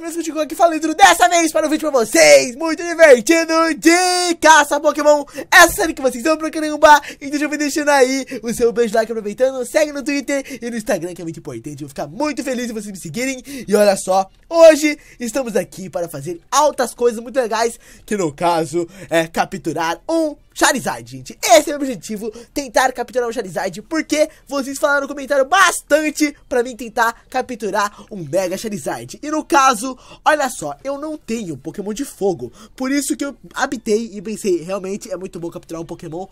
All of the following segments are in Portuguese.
Meus Contigo aqui falando dessa vez para um vídeo pra vocês Muito divertido de caça Pokémon Essa é série que vocês estão um bar Então já vem deixando aí o seu beijo like aproveitando Segue no Twitter e no Instagram que é muito importante vou ficar muito feliz se vocês me seguirem E olha só, hoje estamos aqui para fazer altas coisas muito legais Que no caso é capturar um Charizard, gente. Esse é o meu objetivo, tentar capturar um Charizard, porque vocês falaram no comentário bastante pra mim tentar capturar um Mega Charizard. E no caso, olha só, eu não tenho Pokémon de fogo, por isso que eu habitei e pensei, realmente é muito bom capturar um Pokémon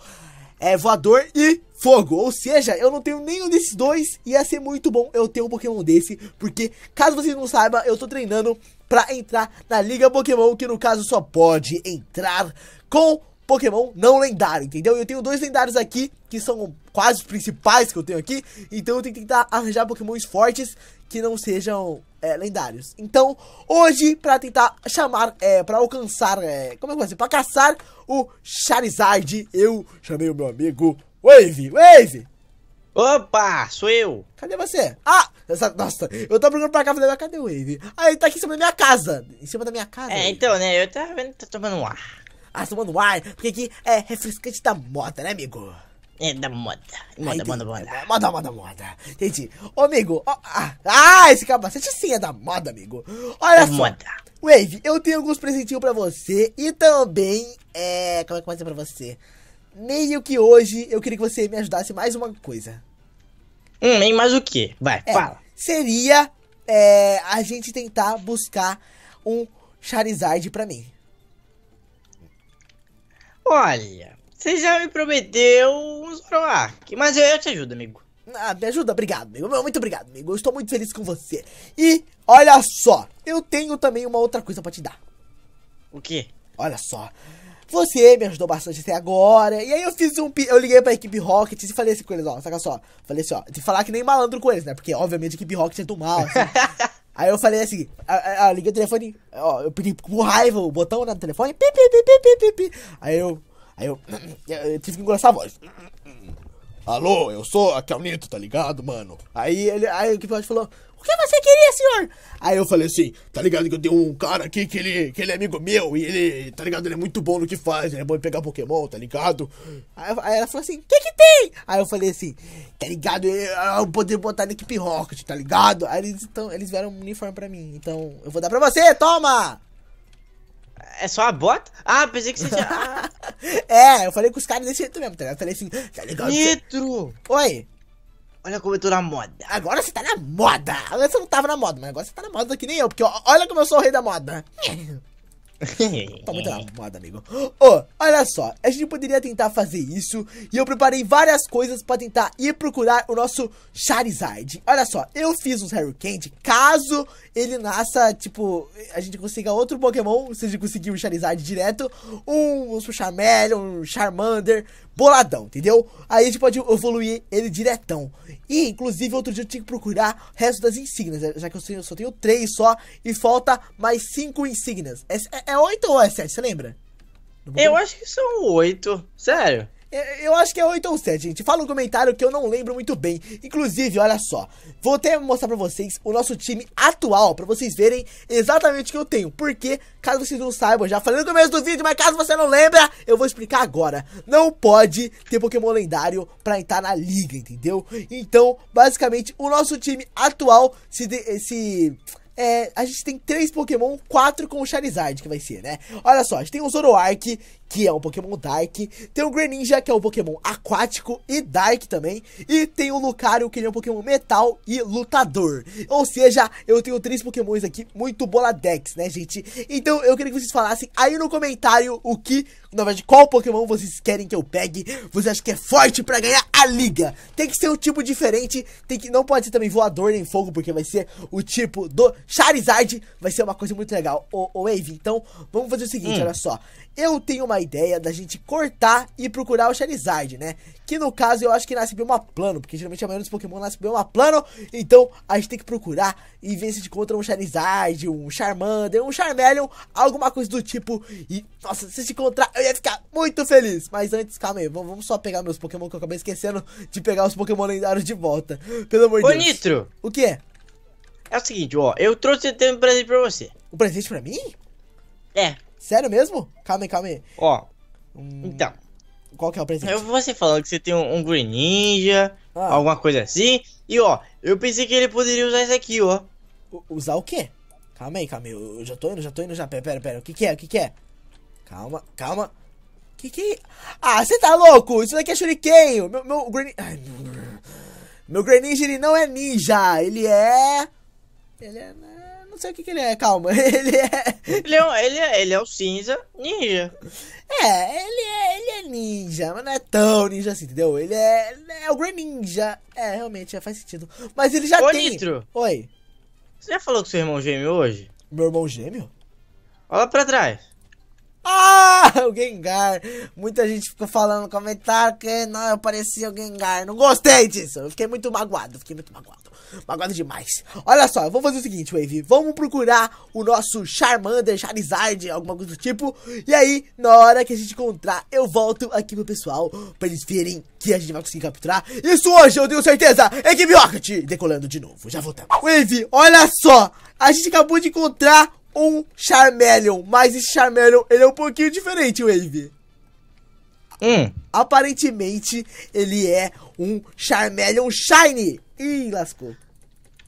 é, voador e fogo. Ou seja, eu não tenho nenhum desses dois. Ia ser muito bom eu ter um Pokémon desse. Porque, caso vocês não saibam, eu tô treinando pra entrar na Liga Pokémon. Que no caso só pode entrar com Pokémon não lendário, entendeu? Eu tenho dois lendários aqui, que são quase os principais que eu tenho aqui. Então eu tenho que tentar arranjar Pokémons fortes que não sejam é, lendários. Então, hoje, para tentar chamar, é, para alcançar, é, como é que eu vou dizer? Pra caçar o Charizard, eu chamei o meu amigo Wave. Wave! Opa, sou eu. Cadê você? Ah, essa, nossa, eu tava procurando pra cá, falei, cadê o Wave? Ah, ele tá aqui em cima da minha casa. Em cima da minha casa. É, Wave. então, né, eu tava vendo que tá tomando um ar assombando o ar, porque aqui é refrescante da moda, né, amigo? É da moda. Moda, Ai, moda, moda. É, moda, moda, moda. Entendi. Ô, amigo. Ó, ah, ah, esse capacete sim é da moda, amigo. Olha só. Moda. Wave, eu tenho alguns presentinhos pra você e também. É. Como é que vai ser pra você? Meio que hoje eu queria que você me ajudasse mais uma coisa. Hum, e mais o quê? Vai, é, fala. Seria. É, a gente tentar buscar um Charizard pra mim. Olha, você já me prometeu um Zoroark, mas eu, eu te ajudo, amigo. Ah, me ajuda? Obrigado, amigo. Muito obrigado, amigo. Eu estou muito feliz com você. E, olha só, eu tenho também uma outra coisa para te dar. O quê? Olha só. Você me ajudou bastante até agora. E aí eu fiz um. Eu liguei pra equipe Rocket e falei assim com eles, ó. Saca só. Falei assim, ó. De falar que nem malandro com eles, né? Porque, obviamente, a equipe Rocket é do mal. Assim. Aí eu falei assim, a liguei o telefone, ó, eu pedi com raiva o botão né, do telefone, pi, pi, pi, pi, pi, Aí eu, aí eu, eu tive que engrossar a voz. Alô, eu sou a Calnito, tá ligado, mano? Aí ele, aí o que falou, o que você queria, senhor? Aí eu falei assim, tá ligado que eu tenho um cara aqui que ele, que ele é amigo meu e ele, tá ligado, ele é muito bom no que faz, ele é bom em pegar Pokémon, tá ligado? Aí, aí ela falou assim, o que que tem? Aí eu falei assim, tá ligado, é, é, eu poder botar na equipe Rocket, tá ligado? Aí eles, então, eles vieram um uniforme pra mim, então eu vou dar pra você, toma! É só a bota? Ah, pensei que você tinha... é, eu falei com os caras desse jeito mesmo, tá ligado? Eu falei assim, tá ligado? Nitro! Oi! Olha como eu tô na moda. Agora você tá na moda. Agora você não tava na moda, mas agora você tá na moda que nem eu, porque ó, olha como eu sou o rei da moda. Tô muito na moda, amigo. Oh, olha só, a gente poderia tentar fazer isso. E eu preparei várias coisas pra tentar ir procurar o nosso Charizard. Olha só, eu fiz um Harry Candy. Caso ele nasça, tipo, a gente consiga outro Pokémon, se a gente conseguir o Charizard direto, um, um Charmeleon, um Charmander, boladão, entendeu? Aí a gente pode evoluir ele diretão. E, inclusive, outro dia eu tinha que procurar o resto das insígnias, né? já que eu, só tenho três só e falta mais cinco insígnias. É, é, é oito ou é sete, você lembra? Eu acho que são oito, sério. É, eu acho que é 8 ou 7, gente. Fala um comentário que eu não lembro muito bem. Inclusive, olha só. Vou até mostrar pra vocês o nosso time atual, pra vocês verem exatamente o que eu tenho. Porque, caso vocês não saibam, já falei no começo do vídeo, mas caso você não lembra, eu vou explicar agora. Não pode ter Pokémon lendário pra entrar na liga, entendeu? Então, basicamente, o nosso time atual se... De, se é, a gente tem três Pokémon, quatro com o Charizard que vai ser, né? Olha só, a gente tem o Zoroark, que é um Pokémon Dark. Tem o Greninja, que é um Pokémon aquático e Dark também. E tem o Lucario, que é um Pokémon metal e lutador. Ou seja, eu tenho três Pokémons aqui muito boladex, né, gente? Então eu queria que vocês falassem aí no comentário o que, na verdade, qual Pokémon vocês querem que eu pegue. Vocês acham que é forte pra ganhar a liga? Tem que ser um tipo diferente. Tem que, não pode ser também voador nem fogo, porque vai ser o tipo do Charizard. Vai ser uma coisa muito legal. Ô, Wave, então vamos fazer o seguinte, hum. olha só. Eu tenho uma a ideia da gente cortar e procurar o Charizard, né? Que no caso eu acho que nasce uma plano, porque geralmente a maioria dos Pokémon nasce uma plano, então a gente tem que procurar e ver se a gente encontra um Charizard, um Charmander, um Charmeleon, alguma coisa do tipo. E nossa, se a gente encontrar, eu ia ficar muito feliz. Mas antes, calma aí, vamos só pegar meus Pokémon que eu acabei esquecendo de pegar os Pokémon lendários de volta. Pelo amor de Deus. Ô Nitro! O que é? É o seguinte, ó, eu trouxe um presente pra você. Um presente pra mim? É. Sério mesmo? Calma aí, calma aí. Ó. Hum, então. Qual que é o presente? Eu, você falou que você tem um, um Green Ninja, ah. alguma coisa assim. E ó, eu pensei que ele poderia usar isso aqui, ó. usar o quê? Calma aí, calma aí. Eu já tô indo, já tô indo já. Pera, pera, pera. O que que é? O que que é? Calma, calma. Que que. É? Ah, você tá louco? Isso daqui é shuriken! Meu, meu Green. Ai, meu. Meu Greninja, ele não é ninja. Ele é. Ele é. Né? não sei o que, que ele é, calma. Ele é... ele é. Ele é, ele é o cinza ninja. É, ele é, ele é ninja, mas não é tão ninja assim, entendeu? Ele é, ele é o Grey Ninja. É, realmente, já é, faz sentido. Mas ele já Ô, tem. Nitro. Oi. Você já falou com seu irmão gêmeo hoje? Meu irmão gêmeo? Olha pra trás. Ah, o Gengar. Muita gente ficou falando no comentário que não, eu parecia o Gengar. Não gostei disso. Eu fiquei muito magoado. Fiquei muito magoado. Magoado demais. Olha só, vou fazer o seguinte, Wave. Vamos procurar o nosso Charmander, Charizard, alguma coisa do tipo. E aí, na hora que a gente encontrar, eu volto aqui pro pessoal pra eles verem que a gente vai conseguir capturar. Isso hoje, eu tenho certeza. Equipe Rocket decolando de novo. Já voltamos. Wave, olha só. A gente acabou de encontrar um Charmeleon, mas esse Charmeleon ele é um pouquinho diferente, Wave. Hum. Aparentemente, ele é um Charmeleon Shiny. Ih, lascou.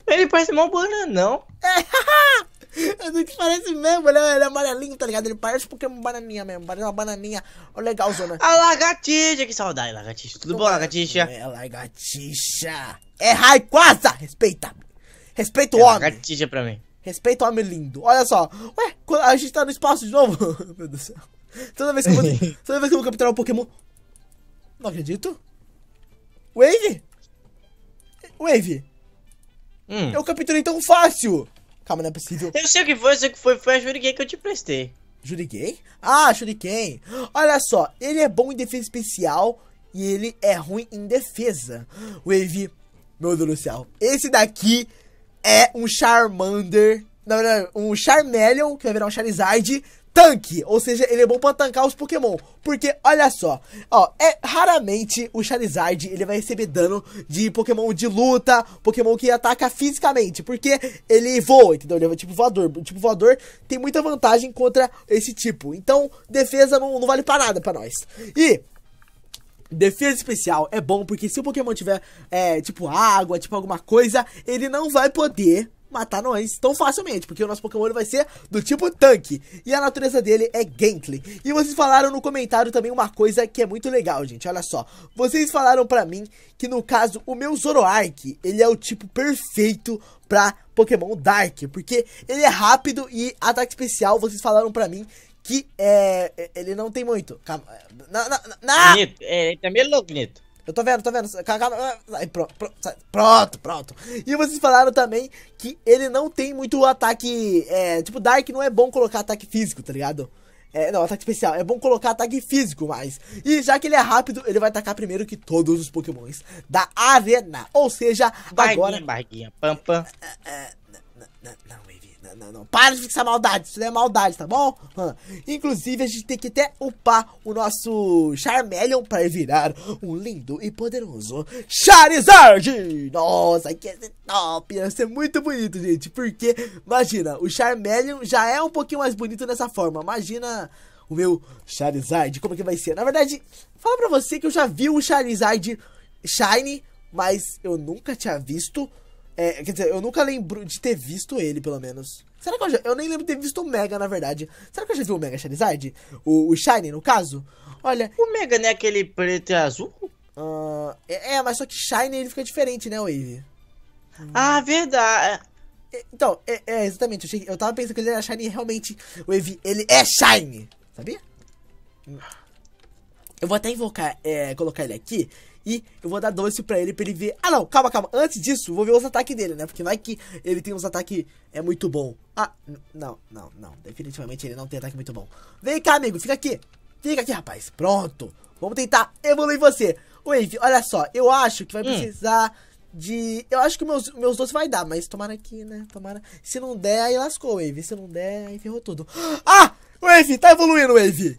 Ele parece mó bananão. É, é do que parece mesmo, ele é, ele é amarelinho, tá ligado? Ele parece porque é uma bananinha mesmo, parece uma bananinha legalzona. A lagartixa, que saudade, lagartixa. Tudo bom, lagartixa? É, lagartixa. É Raikwaza, respeita. Respeita o é homem. lagartixa pra mim. Respeita o homem lindo. Olha só. Ué, a gente tá no espaço de novo. Meu Deus do céu. Toda vez que eu vou, toda vez que eu vou capturar um Pokémon. Não acredito. Wave? Wave? Hum. Eu capturei tão fácil! Calma, não é possível. Eu sei o que foi, eu sei o que foi, foi a Shuriken que eu te prestei. Shuriken? Ah, Shuriken! Olha só, ele é bom em defesa especial e ele é ruim em defesa. Wave, meu Deus do céu, esse daqui é um Charmander. Na verdade, um Charmeleon, que vai virar um Charizard, tanque, ou seja, ele é bom para tancar os Pokémon, porque olha só, ó, é raramente o Charizard ele vai receber dano de Pokémon de luta, Pokémon que ataca fisicamente, porque ele voa, entendeu? Ele é tipo voador, tipo voador tem muita vantagem contra esse tipo. Então, defesa não, não vale para nada para nós. E Defesa especial é bom porque se o Pokémon tiver, é, tipo, água, tipo alguma coisa, ele não vai poder matar nós tão facilmente, porque o nosso Pokémon vai ser do tipo tanque, e a natureza dele é Gently. E vocês falaram no comentário também uma coisa que é muito legal, gente, olha só. Vocês falaram pra mim que, no caso, o meu Zoroark, ele é o tipo perfeito pra Pokémon Dark, porque ele é rápido e ataque especial, vocês falaram pra mim que é, é, ele não tem muito. Calma. É, na, na, na. Bonito. É, ele também é louco, Nito. Eu tô vendo, tô vendo. Calma, pronto, pronto, pronto. E vocês falaram também que ele não tem muito ataque. É, tipo, Dark não é bom colocar ataque físico, tá ligado? É, não, ataque especial. É bom colocar ataque físico mais. E já que ele é rápido, ele vai atacar primeiro que todos os pokémons da arena. Ou seja, barguinha, agora... Barguinha, barguinha. Pam, pam. É, não, não, não, não, não, não, não. Para de fixar maldade. Isso não é maldade, tá bom? Inclusive, a gente tem que até upar o nosso Charmeleon para virar um lindo e poderoso Charizard. Nossa, que é top. Ia ser muito bonito, gente. Porque, imagina, o Charmeleon já é um pouquinho mais bonito nessa forma. Imagina o meu Charizard. Como é que vai ser? Na verdade, fala pra você que eu já vi o Charizard Shine, mas eu nunca tinha visto é, quer dizer, eu nunca lembro de ter visto ele, pelo menos. Será que eu já. Eu nem lembro de ter visto o Mega, na verdade. Será que eu já vi o Mega Charizard? O, o Shiny, no caso? Olha. O Mega não é aquele preto e azul? Uh, é, é, mas só que Shiny ele fica diferente, né, Wave? Ah, verdade. É. É, então, é, é, exatamente. Eu, cheguei, eu tava pensando que ele era Shiny e realmente, Wave, ele é Shiny. Sabia? Eu vou até invocar, colocar ele aqui e eu vou dar doce pra ele, pra ele ver... Ah, não, calma, calma. Antes disso, vou ver os ataques dele, né? Porque vai que ele tem uns ataques... É muito bom. Ah, não, não, não. Definitivamente ele não tem ataque muito bom. Vem cá, amigo. Fica aqui. Fica aqui, rapaz. Pronto. Vamos tentar evoluir você. Wave, olha só. Eu acho que vai hum. precisar... Hum de. Eu acho que meus, meus doces vai dar, mas tomara aqui né? Tomara. Se não der, aí lascou, Wave. Se não der, aí ferrou tudo. Ah! Wave, tá evoluindo, Wave!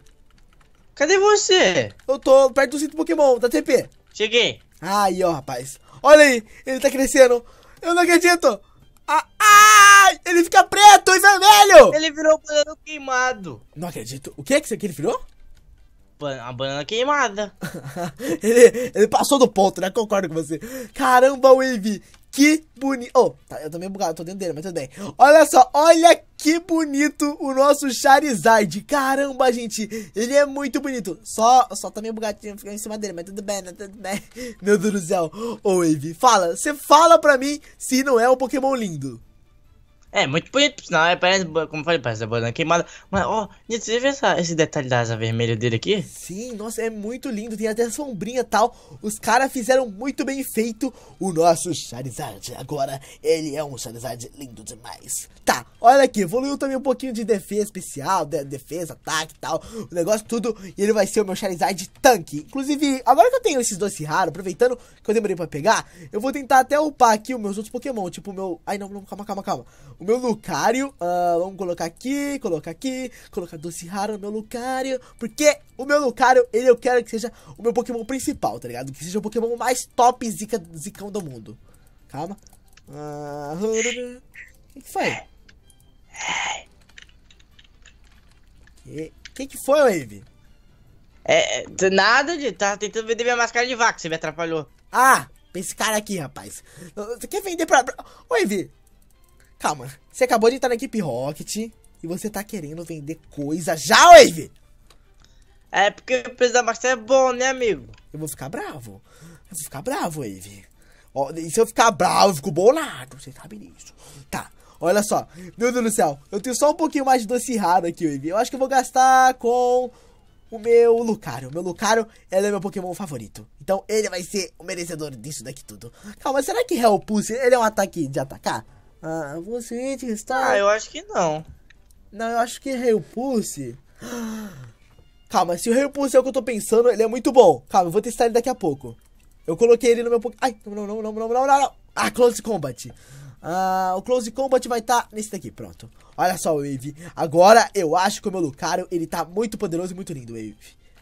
Cadê você? Eu tô perto do cinto Pokémon, da TP. Cheguei. Aí, ó, rapaz. Olha aí, ele tá crescendo. Eu não acredito. Ah, ele fica preto e vermelho. Ele virou banana queimado. Não acredito. O que é que, que ele virou? A banana queimada. ele, ele, passou do ponto, né? Concordo com você. Caramba, Wave, que bonito. Oh, tá, eu também bugado, tô dentro dele, mas tudo bem. Olha só, olha que bonito o nosso Charizard. Caramba, gente, ele é muito bonito. Só, só tá meio bugadinho ficar em cima dele, mas tudo bem, né? Tudo bem. Meu Deus do céu. Ô, Wave, fala, você fala pra mim se não é um Pokémon lindo. É, muito bonito, senão é, parece, como eu falei, parece a banana queimada. Mas, ó, oh, você vê essa, esse detalhe da asa vermelha dele aqui? Sim, nossa, é muito lindo, tem até sombrinha e tal. Os caras fizeram muito bem feito o nosso Charizard. Agora, ele é um Charizard lindo demais. Tá, olha aqui, evoluiu também um pouquinho de defesa especial, de, defesa, ataque e tal. O negócio tudo, e ele vai ser o meu Charizard tanque. Inclusive, agora que eu tenho esses dois raros, aproveitando que eu demorei pra pegar, eu vou tentar até upar aqui os meus outros Pokémon, tipo o meu... Ai, não, não, calma, calma, calma o meu Lucario, uh, ah, vamos colocar aqui, colocar aqui, colocar Doce Raro no meu Lucario. Porque o meu Lucario, ele eu quero que seja o meu Pokémon principal, tá ligado? Que seja o Pokémon mais top zica, zicão do mundo. Calma. Uh, o que foi? Que, que que foi, Wave? É, é nada de. tá tentando vender minha máscara de vaca, você me atrapalhou. Ah, pra esse cara aqui, rapaz. Você quer vender pra. Wave, Calma, você acabou de entrar na equipe Rocket e você tá querendo vender coisa já, Wave? É porque o preço da Master é bom, né, amigo? Eu vou ficar bravo. Eu vou ficar bravo, Wave. Ó, e se eu ficar bravo, eu fico bolado. Você sabe disso. Tá, olha só. Meu Deus do céu. Eu tenho só um pouquinho mais de doce errado aqui, Wave. Eu acho que eu vou gastar com o meu Lucario. meu Lucario, ele é meu Pokémon favorito. Então ele vai ser o merecedor disso daqui tudo. Calma, será que Hellpulse, ele é um ataque de atacar? Ah, você está. Ah, eu acho que não. Não, eu acho que Rail Pulse. Calma, se o Rail Pulse é o que eu tô pensando, ele é muito bom. Calma, eu vou testar ele daqui a pouco. Eu coloquei ele no meu. Ai, não, não, não, não, não, não, não, não. Ah, Close Combat. Ah, o Close Combat vai estar tá nesse daqui, pronto. Olha só, Wave. Agora eu acho que o meu Lucario, ele tá muito poderoso e muito lindo, Wave.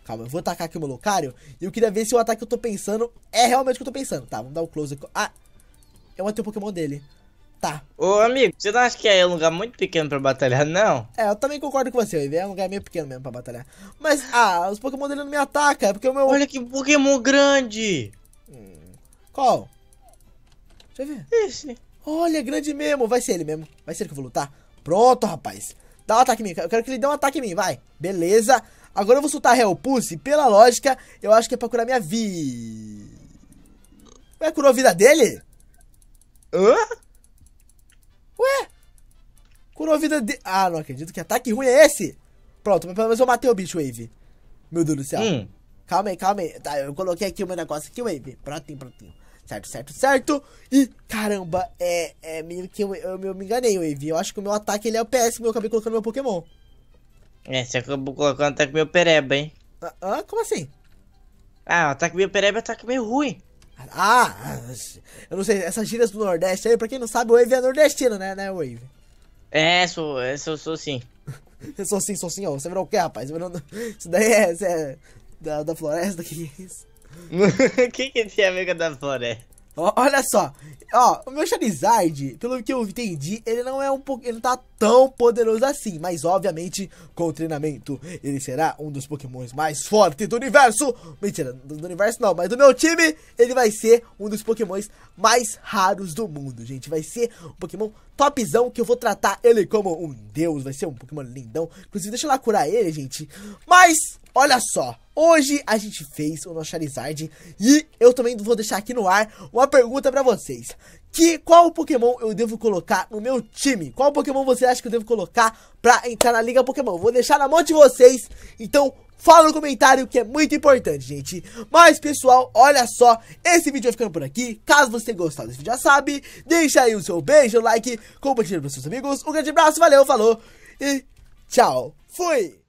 Calma, eu vou atacar aqui o meu Lucario. E eu queria ver se o ataque que eu tô pensando é realmente o que eu tô pensando. Tá, vamos dar o um close. Ah, eu matei o Pokémon dele. Tá. Ô, amigo, você não acha que é um lugar muito pequeno pra batalhar, não? É, eu também concordo com você, é um lugar meio pequeno mesmo pra batalhar. Mas, ah, os Pokémon dele não me atacam, é porque o meu... Olha que Pokémon grande! Hum. Qual? Deixa eu ver. Esse. Olha, grande mesmo, vai ser ele mesmo. Vai ser ele que eu vou lutar. Pronto, rapaz. Dá um ataque em mim, eu quero que ele dê um ataque em mim, vai. Beleza. Agora eu vou soltar Hellpulse, pela lógica, eu acho que é pra curar minha vida. Vai curou a vida dele? Hã? Ué? Curou a vida de. Ah, não acredito que ataque ruim é esse! Pronto, pelo menos eu matei o bicho, Wave. Meu Deus do céu. Hum. Calma aí, calma aí. Tá, eu coloquei aqui o meu negócio aqui, Wave. Prontinho, prontinho. Certo, certo, certo. E, caramba, é, é meio que eu, eu, eu me enganei, Wave. Eu acho que o meu ataque ele é o PS que eu acabei colocando no meu Pokémon. É, você acabou colocando ataque meio pereba, hein? Ah, ah como assim? Ah, o ataque meio pereba é ataque meio ruim. Ah, eu não sei, essas gírias do Nordeste aí, pra quem não sabe, o Wave é nordestino, né, né, Wave? É, sou, é, sou, sou sim. eu sou sim, sou sim, ó. Você virou o quê, rapaz? Virou... Isso daí é, é da, da floresta, que que é isso? que que tem a ver da floresta? Olha só. Ó, o meu Charizard, pelo que eu entendi, ele não é um pouco. Ele não tá tão poderoso assim. Mas, obviamente, com o treinamento, ele será um dos pokémons mais fortes do universo. Mentira, do universo não, mas do meu time, ele vai ser um dos pokémons mais raros do mundo, gente. Vai ser um pokémon topzão que eu vou tratar ele como um deus. Vai ser um pokémon lindão. Inclusive, deixa eu lá curar ele, gente. Mas, Olha só, hoje a gente fez o nosso Charizard e eu também vou deixar aqui no ar uma pergunta pra vocês. Que qual Pokémon eu devo colocar no meu time? Qual Pokémon você acha que eu devo colocar pra entrar na Liga Pokémon? Vou deixar na mão de vocês, então fala no comentário que é muito importante, gente. Mas, pessoal, olha só, esse vídeo vai ficando por aqui. Caso você tenha gostado desse vídeo, já sabe, deixa aí o seu beijo, o like, compartilha com seus amigos. Um grande abraço, valeu, falou e tchau. Fui!